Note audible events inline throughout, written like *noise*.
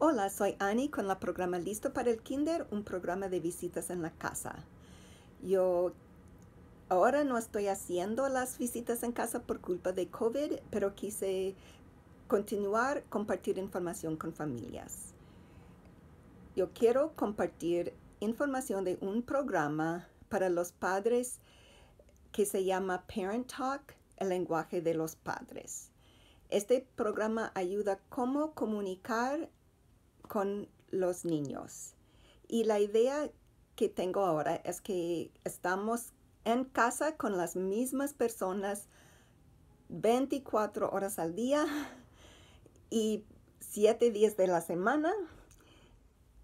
Hola, soy Annie con la programa Listo para el Kinder, un programa de visitas en la casa. Yo ahora no estoy haciendo las visitas en casa por culpa de COVID, pero quise continuar compartir información con familias. Yo quiero compartir información de un programa para los padres que se llama Parent Talk, el lenguaje de los padres. Este programa ayuda cómo comunicar con los niños. Y la idea que tengo ahora es que estamos en casa con las mismas personas 24 horas al día *laughs* y 7 días de la semana.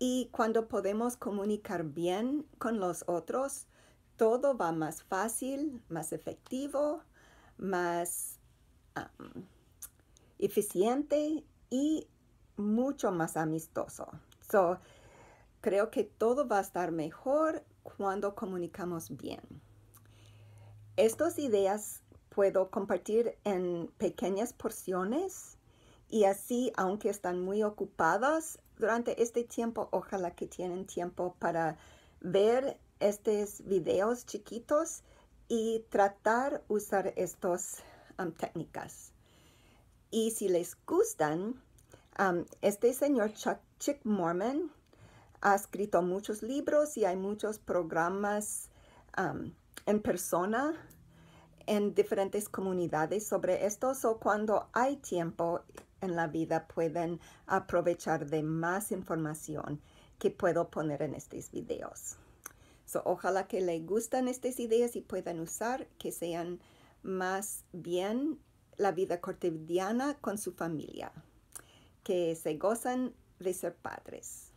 Y cuando podemos comunicar bien con los otros, todo va más fácil, más efectivo, más eficiente y mucho más amistoso. So, creo que todo va a estar mejor cuando comunicamos bien. Estas ideas puedo compartir en pequeñas porciones y así, aunque están muy ocupadas durante este tiempo, ojalá que tienen tiempo para ver estos videos chiquitos y tratar usar estas um, técnicas. Y si les gustan, este señor Chuck Chick Mormon ha escrito muchos libros y hay muchos programas en persona en diferentes comunidades sobre esto o cuando hay tiempo en la vida pueden aprovechar de más información que puedo poner en estos videos. So, ojalá que les gusten estas ideas y puedan usar que sean más bien la vida cotidiana con su familia que se gozan de ser padres.